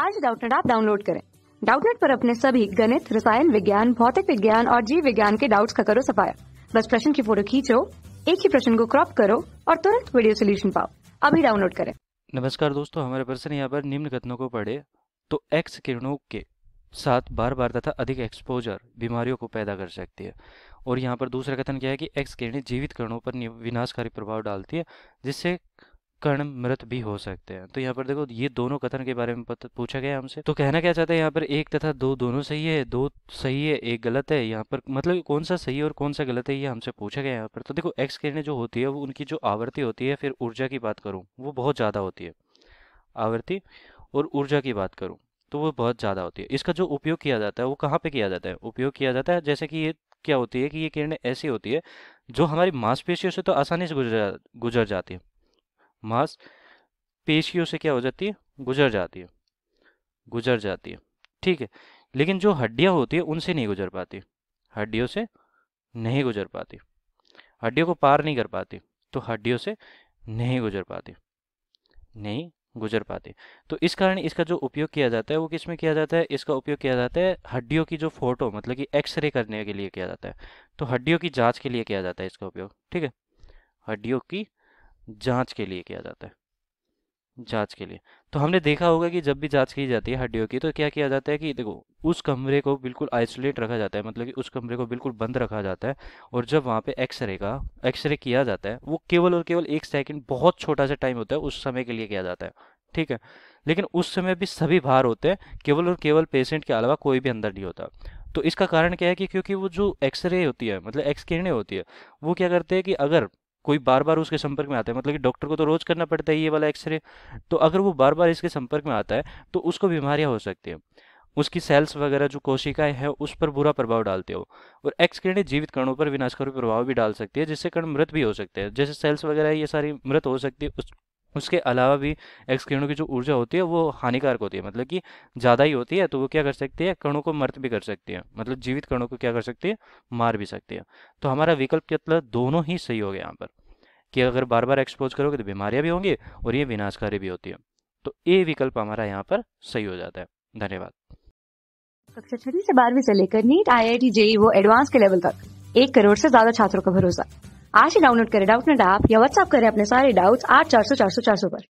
आज डाउटनेट आप डाउनलोड करें डाउटनेट पर अपने सभी गणित रसायन विज्ञान भौतिक विज्ञान और जीव विज्ञान के डाउट्स का करो सफाया बस प्रश्न की फोटो खींचो एक ही प्रश्न को क्रॉप करो और तुरंत वीडियो सोल्यूशन पाओ अभी डाउनलोड करें नमस्कार दोस्तों हमारे प्रश्न यहाँ पर निम्न कथनों को पढ़े तो एक्स किरणों के साथ बार बार तथा अधिक एक्सपोजर बीमारियों को पैदा कर सकती है और यहाँ पर दूसरा कथन क्या है कि एक्स किरणें जीवित कणों पर विनाशकारी प्रभाव डालती है जिससे कर्ण मृत भी हो सकते हैं तो यहाँ पर देखो ये दोनों कथन के बारे में पूछा गया हमसे तो कहना क्या चाहते हैं यहाँ पर एक तथा दो दोनों सही है दो सही है एक गलत है यहाँ पर मतलब कौन सा सही है और कौन सा गलत है ये हमसे पूछा गया यहाँ पर तो देखो एक्स किरणें जो होती है वो उनकी जो आवृत्ति होती है फिर ऊर्जा की बात करूँ वो बहुत ज़्यादा होती है आवृत्ति और ऊर्जा की बात करूँ तो वो बहुत ज़्यादा होती है इसका जो उपयोग किया जाता है वो कहाँ पर किया जाता है उपयोग किया जाता है जैसे कि ये क्या होती है कि ये किरणें ऐसी होती है जो हमारी मांसपेशियों से तो आसानी से गुजर गुजर जाती है मांस पेशियों से क्या हो जाती है गुजर जाती है गुजर जाती है ठीक है लेकिन जो हड्डियाँ होती है उनसे नहीं गुजर पाती हड्डियों से नहीं गुजर पाती हड्डियों को पार नहीं कर पाती तो हड्डियों से नहीं गुजर पाती नहीं गुजर पाती तो इस कारण इसका जो उपयोग किया जाता है वो किस में किया जाता है इसका उपयोग किया जाता है हड्डियों की जो फोटो मतलब कि एक्सरे करने के लिए किया जाता है तो हड्डियों की जांच के लिए किया जाता है इसका उपयोग ठीक है हड्डियों की जांच के लिए किया जाता है जांच के लिए तो हमने देखा होगा कि जब भी जांच की जाती है हड्डियों की तो क्या किया जाता है कि देखो उस कमरे को बिल्कुल आइसोलेट रखा जाता है मतलब कि उस कमरे को बिल्कुल बंद रखा जाता है और जब वहाँ पे एक्सरे का एक्सरे किया जाता है वो केवल और केवल एक सेकंड बहुत छोटा सा टाइम होता है उस समय के लिए किया जाता है ठीक है लेकिन उस समय भी सभी बाहर होते हैं केवल और केवल पेशेंट के अलावा कोई भी अंदर नहीं होता तो इसका कारण क्या है कि क्योंकि वो जो एक्सरे होती है मतलब एक्सकिरणें होती है वो क्या करते हैं कि अगर कोई बार बार उसके संपर्क में आता है मतलब कि डॉक्टर को तो रोज़ करना पड़ता है ये वाला एक्सरे तो अगर वो बार बार इसके संपर्क में आता है तो उसको बीमारियाँ हो सकती हैं उसकी सेल्स वगैरह जो कोशिकाएं हैं उस पर बुरा प्रभाव डालते हो और एक्स किरणें जीवित कणों पर विनाशकारी प्रभाव भी डाल सकती है जिससे कण मृत भी हो सकते हैं जैसे सेल्स वगैरह ये सारी मृत हो सकती है उस उसके अलावा भी एक्स किरणों की जो ऊर्जा होती है वो हानिकारक होती है मतलब कि ज़्यादा ही होती है तो वो क्या कर सकती है कणों को मृत भी कर सकती है मतलब जीवित कणों को क्या कर सकती है मार भी सकती है तो हमारा विकल्प मतलब दोनों ही सही हो गया यहाँ पर कि अगर बार बार एक्सपोज करोगे तो बीमारियां भी होंगी और ये विनाशकारी भी होती है तो ए विकल्प हमारा यहाँ पर सही हो जाता है धन्यवाद कक्षा छठी से बारहवीं से लेकर NEET I I T JEE वो एडवांस के लेवल तक एक करोड़ से ज्यादा छात्रों का भरोसा आज ही डाउनलोड करें डाउट नेट ऐप या व्हाट्सएप करें अपने सारे डाउट्स आठ चार सौ चार सौ चार सौ पर